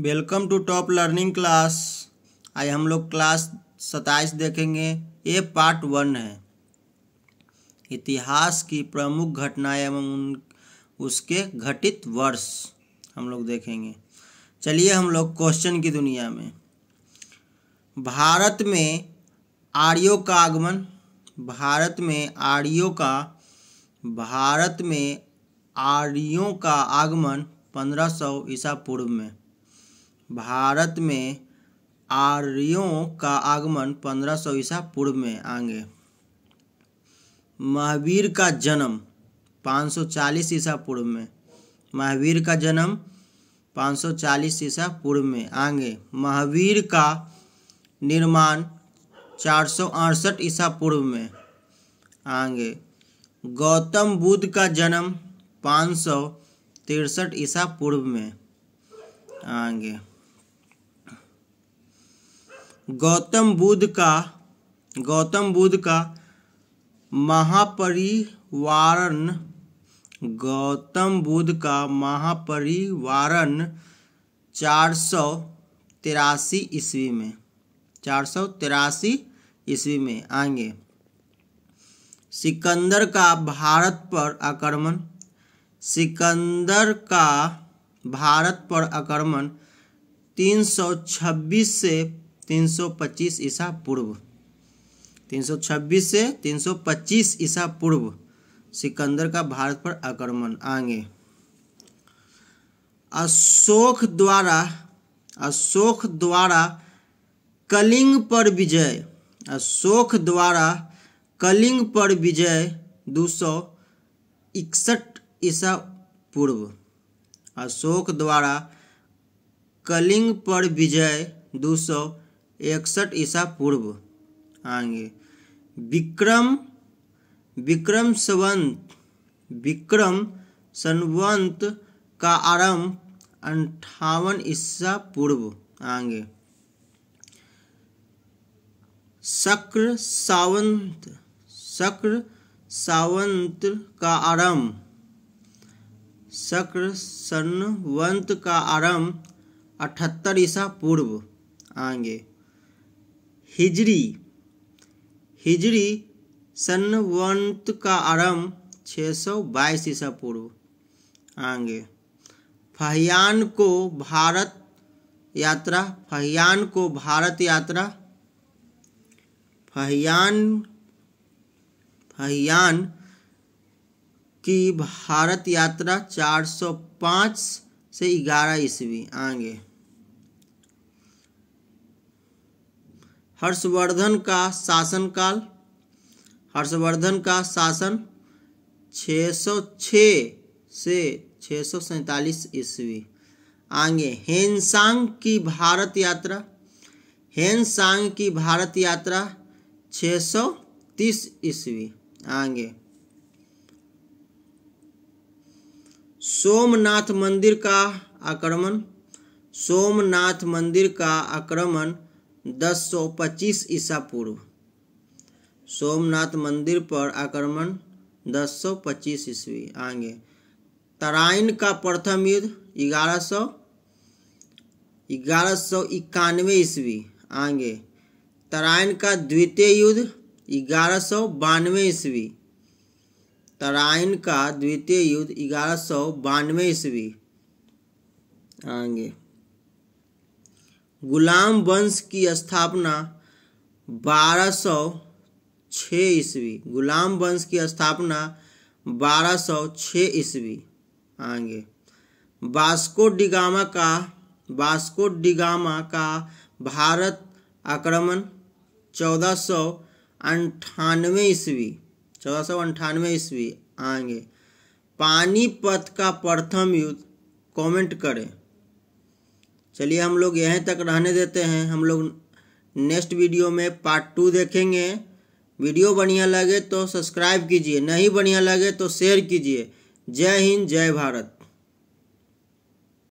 welcome to Top Learning class आज हम लोग क्लास सताइस देखेंगे ये पार्ट वन है इतिहास की प्रमुख घटनाएं एवं उन उसके घटित वर्ष हम लोग देखेंगे चलिए हम लोग क्वेश्चन की दुनिया में भारत में आर्यों का आगमन भारत में आर्यों का भारत में आर्यों का आगमन 1500 ईसा पूर्व में भारत में आर्यों का आगमन पंद्रह सौ ईसा पूर्व में आगे महावीर का जन्म 540 ईसा पूर्व में महावीर का जन्म 540 ईसा पूर्व में आगे महावीर का निर्माण चार ईसा पूर्व में आगे गौतम बुद्ध का जन्म पाँच सौ तिरसठ ईसा पूर्व में आगे गौतम बुद्ध का गौतम बुद्ध का महापरिवारण गौतम बुद्ध का महापरिवारण चार सौ तिरासी ईस्वी में चार सौ तिरासी ईस्वी में आएंगे सिकंदर का भारत पर आक्रमण सिकंदर का भारत पर आक्रमण 326 से 325 ईसा पूर्व 326 से 325 ईसा पूर्व सिकंदर का भारत पर आक्रमण आगे अशोक द्वारा अशोक द्वारा कलिंग पर विजय अशोक द्वारा कलिंग पर विजय दो सौ इकसठ ईसा पूर्व अशोक द्वारा कलिंग पर विजय दो सौ इकसठ ईसा पूर्व आएंगे विक्रम विक्रम संवंत विक्रम संवंत का आरंभ अंठावन ईसा पूर्व आएंगे शक्र सावंत शक्र सावंत का आरंभ शक्र संवंत का आरंभ अठहत्तर ईसा पूर्व आएंगे हिजरी हिजरी सनवंत का आरंभ 622 ईसा पूर्व आगे फहयान को भारत यात्रा फहयान को भारत यात्रा फहयान फहयान की भारत यात्रा 405 से 11 ईस्वी आगे हर्षवर्धन का शासनकाल हर्षवर्धन का शासन 606 से छः ईस्वी आगे हेनसांग की भारत यात्रा हेनसांग की भारत यात्रा 630 ईस्वी आगे सोमनाथ मंदिर का आक्रमण सोमनाथ मंदिर का आक्रमण दस सौ पच्चीस ईसा पूर्व सोमनाथ मंदिर पर आक्रमण दस सौ पच्चीस ईस्वी आगे तराइन का प्रथम युद्ध ग्यारह सौ ग्यारह सौ इक्यानवे ईस्वी आगे तराइन का द्वितीय युद्ध ग्यारह सौ बानवे ईस्वी तराइन का द्वितीय युद्ध ग्यारह सौ बानवे ईस्वी आगे गुलाम वंश की स्थापना 1206 ईस्वी गुलाम वंश की स्थापना 1206 ईस्वी आगे बास्को डिगामा का बास्को डिगामा का भारत आक्रमण चौदह सौ अंठानवे ईस्वी चौदह सौ अंठानवे ईस्वी आगे पानीपत का प्रथम युद्ध कमेंट करें चलिए हम लोग यहीं तक रहने देते हैं हम लोग नेक्स्ट वीडियो में पार्ट टू देखेंगे वीडियो बढ़िया लगे तो सब्सक्राइब कीजिए नहीं बढ़िया लगे तो शेयर कीजिए जय हिंद जय भारत